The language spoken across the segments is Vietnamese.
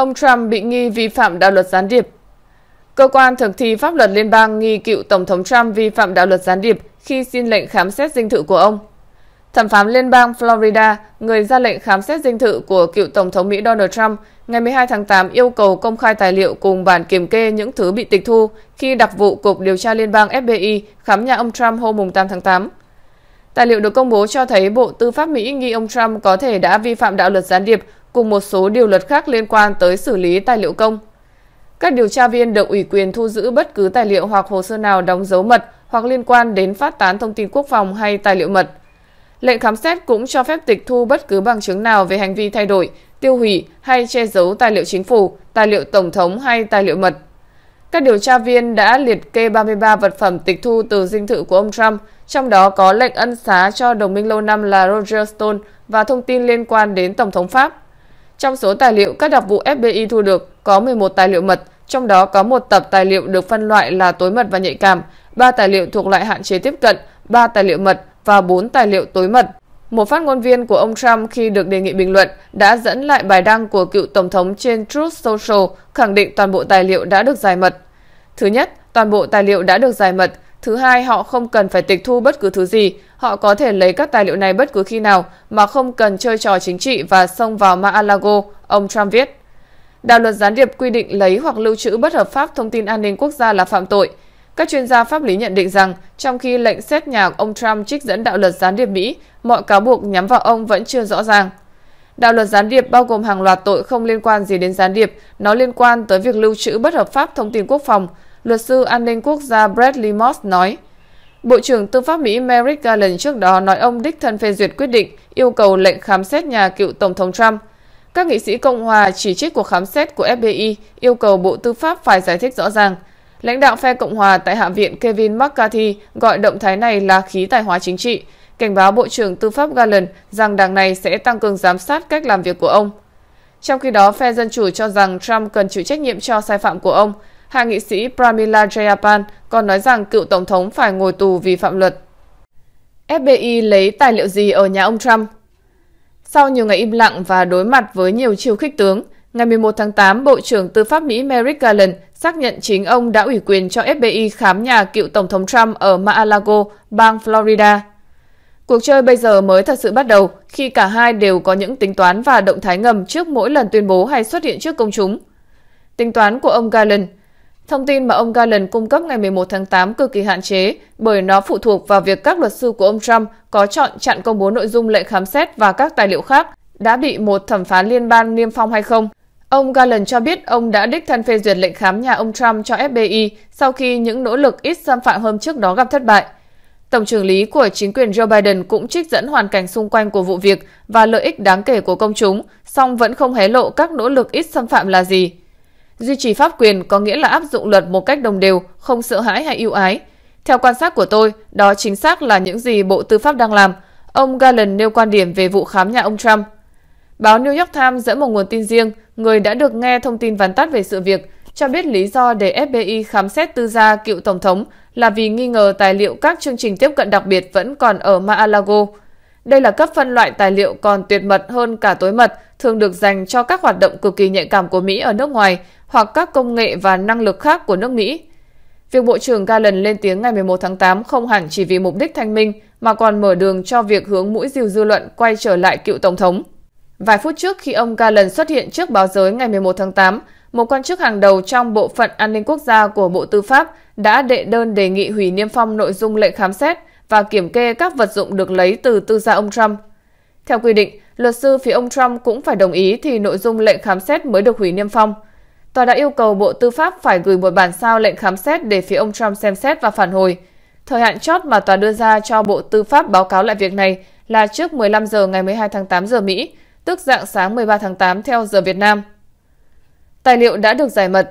Ông Trump bị nghi vi phạm đạo luật gián điệp. Cơ quan thực thi pháp luật liên bang nghi cựu Tổng thống Trump vi phạm đạo luật gián điệp khi xin lệnh khám xét dinh thự của ông. Thẩm phán liên bang Florida, người ra lệnh khám xét dinh thự của cựu Tổng thống Mỹ Donald Trump, ngày 12 tháng 8 yêu cầu công khai tài liệu cùng bản kiểm kê những thứ bị tịch thu khi đặc vụ Cục Điều tra Liên bang FBI khám nhà ông Trump hôm 8 tháng 8. Tài liệu được công bố cho thấy Bộ Tư pháp Mỹ nghi ông Trump có thể đã vi phạm đạo luật gián điệp cùng một số điều luật khác liên quan tới xử lý tài liệu công. Các điều tra viên được ủy quyền thu giữ bất cứ tài liệu hoặc hồ sơ nào đóng dấu mật hoặc liên quan đến phát tán thông tin quốc phòng hay tài liệu mật. Lệnh khám xét cũng cho phép tịch thu bất cứ bằng chứng nào về hành vi thay đổi, tiêu hủy hay che giấu tài liệu chính phủ, tài liệu tổng thống hay tài liệu mật. Các điều tra viên đã liệt kê 33 vật phẩm tịch thu từ dinh thự của ông Trump, trong đó có lệnh ân xá cho đồng minh lâu năm là Roger Stone và thông tin liên quan đến Tổng thống Pháp. Trong số tài liệu các đặc vụ FBI thu được có 11 tài liệu mật, trong đó có một tập tài liệu được phân loại là tối mật và nhạy cảm, ba tài liệu thuộc loại hạn chế tiếp cận, ba tài liệu mật và bốn tài liệu tối mật. Một phát ngôn viên của ông Trump khi được đề nghị bình luận đã dẫn lại bài đăng của cựu tổng thống trên Truth Social khẳng định toàn bộ tài liệu đã được giải mật. Thứ nhất, toàn bộ tài liệu đã được giải mật. Thứ hai, họ không cần phải tịch thu bất cứ thứ gì. Họ có thể lấy các tài liệu này bất cứ khi nào mà không cần chơi trò chính trị và xông vào Mar-a-Lago, ông Trump viết. Đạo luật gián điệp quy định lấy hoặc lưu trữ bất hợp pháp thông tin an ninh quốc gia là phạm tội. Các chuyên gia pháp lý nhận định rằng, trong khi lệnh xét nhà ông Trump trích dẫn đạo luật gián điệp Mỹ, mọi cáo buộc nhắm vào ông vẫn chưa rõ ràng. Đạo luật gián điệp bao gồm hàng loạt tội không liên quan gì đến gián điệp, nó liên quan tới việc lưu trữ bất hợp pháp thông tin quốc phòng, luật sư an ninh quốc gia Bradley Moss nói. Bộ trưởng Tư pháp Mỹ Merrick Garland trước đó nói ông đích thân phê duyệt quyết định yêu cầu lệnh khám xét nhà cựu Tổng thống Trump. Các nghị sĩ Cộng hòa chỉ trích cuộc khám xét của FBI yêu cầu Bộ Tư pháp phải giải thích rõ ràng. Lãnh đạo phe Cộng hòa tại Hạ viện Kevin McCarthy gọi động thái này là khí tài hóa chính trị, cảnh báo Bộ trưởng Tư pháp Garland rằng đảng này sẽ tăng cường giám sát cách làm việc của ông. Trong khi đó, phe Dân Chủ cho rằng Trump cần chịu trách nhiệm cho sai phạm của ông – Hạ nghị sĩ Pramila Jayapal còn nói rằng cựu Tổng thống phải ngồi tù vì phạm luật. FBI lấy tài liệu gì ở nhà ông Trump? Sau nhiều ngày im lặng và đối mặt với nhiều chiêu khích tướng, ngày 11 tháng 8, Bộ trưởng Tư pháp Mỹ Merrick Garland xác nhận chính ông đã ủy quyền cho FBI khám nhà cựu Tổng thống Trump ở Mar-a-Lago, bang Florida. Cuộc chơi bây giờ mới thật sự bắt đầu khi cả hai đều có những tính toán và động thái ngầm trước mỗi lần tuyên bố hay xuất hiện trước công chúng. Tính toán của ông Garland – Thông tin mà ông Garland cung cấp ngày 11 tháng 8 cực kỳ hạn chế bởi nó phụ thuộc vào việc các luật sư của ông Trump có chọn chặn công bố nội dung lệnh khám xét và các tài liệu khác đã bị một thẩm phán liên bang niêm phong hay không. Ông Garland cho biết ông đã đích thân phê duyệt lệnh khám nhà ông Trump cho FBI sau khi những nỗ lực ít xâm phạm hôm trước đó gặp thất bại. Tổng trưởng lý của chính quyền Joe Biden cũng trích dẫn hoàn cảnh xung quanh của vụ việc và lợi ích đáng kể của công chúng, song vẫn không hé lộ các nỗ lực ít xâm phạm là gì. Duy trì pháp quyền có nghĩa là áp dụng luật một cách đồng đều, không sợ hãi hay ưu ái. Theo quan sát của tôi, đó chính xác là những gì Bộ Tư pháp đang làm. Ông Garland nêu quan điểm về vụ khám nhà ông Trump. Báo New York Times dẫn một nguồn tin riêng, người đã được nghe thông tin vắn tắt về sự việc, cho biết lý do để FBI khám xét tư gia cựu Tổng thống là vì nghi ngờ tài liệu các chương trình tiếp cận đặc biệt vẫn còn ở Mar-a-Lago. Đây là cấp phân loại tài liệu còn tuyệt mật hơn cả tối mật, thường được dành cho các hoạt động cực kỳ nhạy cảm của Mỹ ở nước ngoài hoặc các công nghệ và năng lực khác của nước Mỹ. Việc Bộ trưởng Gallen lên tiếng ngày 11 tháng 8 không hẳn chỉ vì mục đích thanh minh mà còn mở đường cho việc hướng mũi dìu dư luận quay trở lại cựu Tổng thống. Vài phút trước khi ông Gallen xuất hiện trước báo giới ngày 11 tháng 8, một quan chức hàng đầu trong Bộ phận An ninh Quốc gia của Bộ Tư pháp đã đệ đơn đề nghị hủy niêm phong nội dung lệnh khám xét và kiểm kê các vật dụng được lấy từ tư gia ông Trump. Theo quy định, luật sư phía ông Trump cũng phải đồng ý thì nội dung lệnh khám xét mới được hủy niêm phong. Tòa đã yêu cầu Bộ Tư pháp phải gửi một bản sao lệnh khám xét để phía ông Trump xem xét và phản hồi. Thời hạn chót mà tòa đưa ra cho Bộ Tư pháp báo cáo lại việc này là trước 15 giờ ngày 12 tháng 8 giờ Mỹ, tức dạng sáng 13 tháng 8 theo giờ Việt Nam. Tài liệu đã được giải mật.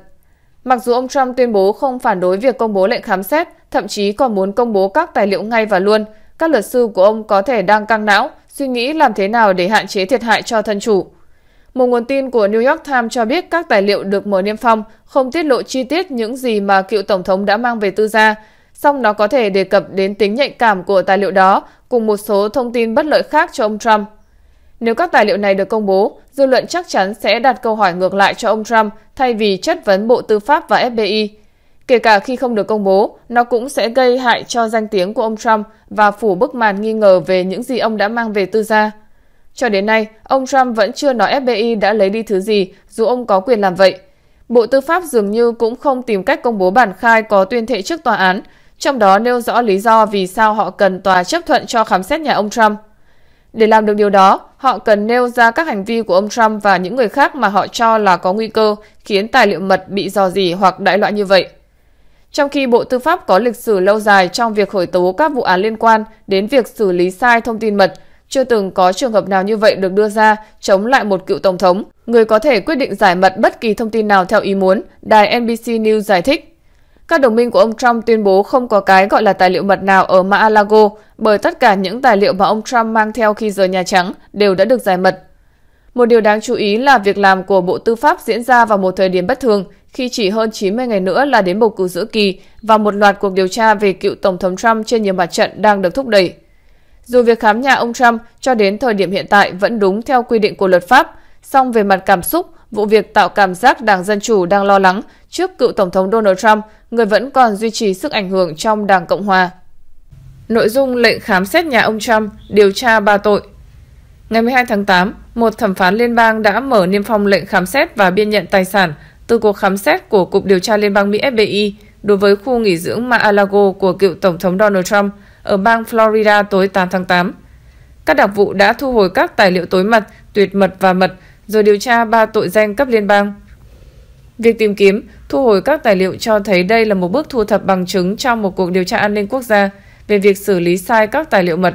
Mặc dù ông Trump tuyên bố không phản đối việc công bố lệnh khám xét, thậm chí còn muốn công bố các tài liệu ngay và luôn, các luật sư của ông có thể đang căng não suy nghĩ làm thế nào để hạn chế thiệt hại cho thân chủ. Một nguồn tin của New York Times cho biết các tài liệu được Mở Niêm Phong không tiết lộ chi tiết những gì mà cựu Tổng thống đã mang về tư gia, song nó có thể đề cập đến tính nhạy cảm của tài liệu đó cùng một số thông tin bất lợi khác cho ông Trump. Nếu các tài liệu này được công bố, dư luận chắc chắn sẽ đặt câu hỏi ngược lại cho ông Trump thay vì chất vấn Bộ Tư pháp và FBI. Kể cả khi không được công bố, nó cũng sẽ gây hại cho danh tiếng của ông Trump và phủ bức màn nghi ngờ về những gì ông đã mang về tư gia. Cho đến nay, ông Trump vẫn chưa nói FBI đã lấy đi thứ gì, dù ông có quyền làm vậy. Bộ Tư pháp dường như cũng không tìm cách công bố bản khai có tuyên thệ trước tòa án, trong đó nêu rõ lý do vì sao họ cần tòa chấp thuận cho khám xét nhà ông Trump. Để làm được điều đó, họ cần nêu ra các hành vi của ông Trump và những người khác mà họ cho là có nguy cơ khiến tài liệu mật bị dò dỉ hoặc đại loại như vậy. Trong khi Bộ Tư pháp có lịch sử lâu dài trong việc khởi tố các vụ án liên quan đến việc xử lý sai thông tin mật, chưa từng có trường hợp nào như vậy được đưa ra chống lại một cựu tổng thống, người có thể quyết định giải mật bất kỳ thông tin nào theo ý muốn, đài NBC News giải thích. Các đồng minh của ông Trump tuyên bố không có cái gọi là tài liệu mật nào ở Mar-a-Lago bởi tất cả những tài liệu mà ông Trump mang theo khi rời Nhà Trắng đều đã được giải mật. Một điều đáng chú ý là việc làm của Bộ Tư pháp diễn ra vào một thời điểm bất thường – khi chỉ hơn 90 ngày nữa là đến bầu cử giữa kỳ và một loạt cuộc điều tra về cựu Tổng thống Trump trên nhiều mặt trận đang được thúc đẩy. Dù việc khám nhà ông Trump cho đến thời điểm hiện tại vẫn đúng theo quy định của luật pháp, song về mặt cảm xúc, vụ việc tạo cảm giác Đảng Dân Chủ đang lo lắng trước cựu Tổng thống Donald Trump, người vẫn còn duy trì sức ảnh hưởng trong Đảng Cộng Hòa. Nội dung lệnh khám xét nhà ông Trump điều tra ba tội. Ngày 12 tháng 8, một thẩm phán liên bang đã mở niêm phong lệnh khám xét và biên nhận tài sản từ cuộc khám xét của Cục Điều tra Liên bang Mỹ FBI đối với khu nghỉ dưỡng Mar-a-Lago của cựu Tổng thống Donald Trump ở bang Florida tối 8 tháng 8. Các đặc vụ đã thu hồi các tài liệu tối mật, tuyệt mật và mật, rồi điều tra ba tội danh cấp liên bang. Việc tìm kiếm, thu hồi các tài liệu cho thấy đây là một bước thu thập bằng chứng trong một cuộc điều tra an ninh quốc gia về việc xử lý sai các tài liệu mật.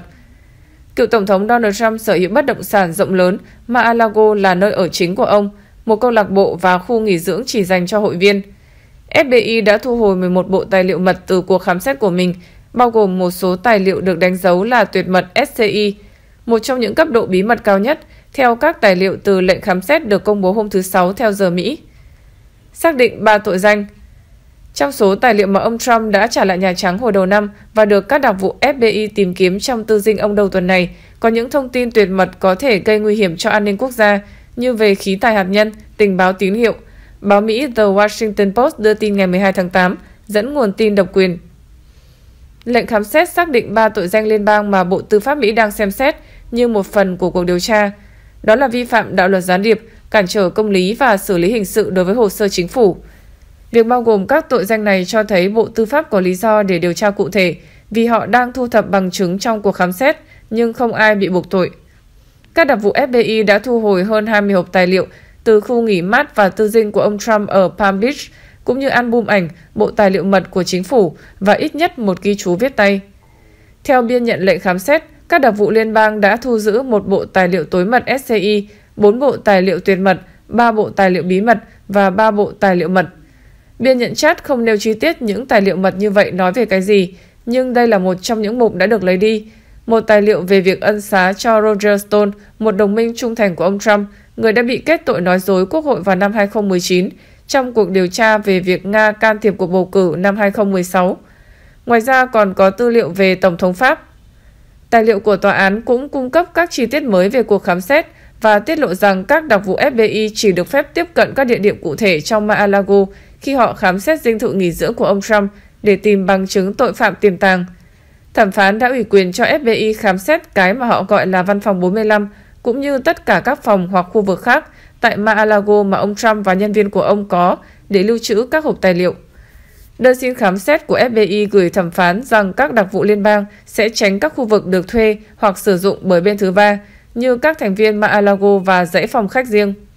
Cựu Tổng thống Donald Trump sở hữu bất động sản rộng lớn, Mar-a-Lago là nơi ở chính của ông – một câu lạc bộ và khu nghỉ dưỡng chỉ dành cho hội viên. FBI đã thu hồi 11 bộ tài liệu mật từ cuộc khám xét của mình, bao gồm một số tài liệu được đánh dấu là tuyệt mật SCI, một trong những cấp độ bí mật cao nhất theo các tài liệu từ lệnh khám xét được công bố hôm thứ Sáu theo giờ Mỹ. Xác định 3 tội danh Trong số tài liệu mà ông Trump đã trả lại Nhà Trắng hồi đầu năm và được các đặc vụ FBI tìm kiếm trong tư dinh ông đầu tuần này, có những thông tin tuyệt mật có thể gây nguy hiểm cho an ninh quốc gia – như về khí tài hạt nhân, tình báo tín hiệu. Báo Mỹ The Washington Post đưa tin ngày 12 tháng 8, dẫn nguồn tin độc quyền. Lệnh khám xét xác định 3 tội danh liên bang mà Bộ Tư pháp Mỹ đang xem xét như một phần của cuộc điều tra. Đó là vi phạm đạo luật gián điệp, cản trở công lý và xử lý hình sự đối với hồ sơ chính phủ. Việc bao gồm các tội danh này cho thấy Bộ Tư pháp có lý do để điều tra cụ thể vì họ đang thu thập bằng chứng trong cuộc khám xét, nhưng không ai bị buộc tội. Các đặc vụ FBI đã thu hồi hơn 20 hộp tài liệu từ khu nghỉ mát và tư dinh của ông Trump ở Palm Beach, cũng như album ảnh, bộ tài liệu mật của chính phủ và ít nhất một ghi chú viết tay. Theo biên nhận lệnh khám xét, các đặc vụ liên bang đã thu giữ một bộ tài liệu tối mật SCI, bốn bộ tài liệu tuyệt mật, ba bộ tài liệu bí mật và ba bộ tài liệu mật. Biên nhận chat không nêu chi tiết những tài liệu mật như vậy nói về cái gì, nhưng đây là một trong những mục đã được lấy đi, một tài liệu về việc ân xá cho Roger Stone, một đồng minh trung thành của ông Trump, người đã bị kết tội nói dối Quốc hội vào năm 2019 trong cuộc điều tra về việc Nga can thiệp cuộc bầu cử năm 2016. Ngoài ra còn có tư liệu về Tổng thống Pháp. Tài liệu của tòa án cũng cung cấp các chi tiết mới về cuộc khám xét và tiết lộ rằng các đặc vụ FBI chỉ được phép tiếp cận các địa điểm cụ thể trong Mar-a-Lago khi họ khám xét dinh thự nghỉ dưỡng của ông Trump để tìm bằng chứng tội phạm tiềm tàng – Thẩm phán đã ủy quyền cho FBI khám xét cái mà họ gọi là văn phòng 45, cũng như tất cả các phòng hoặc khu vực khác tại Mar-a-Lago mà ông Trump và nhân viên của ông có để lưu trữ các hộp tài liệu. Đơn xin khám xét của FBI gửi thẩm phán rằng các đặc vụ liên bang sẽ tránh các khu vực được thuê hoặc sử dụng bởi bên thứ ba, như các thành viên Mar-a-Lago và dãy phòng khách riêng.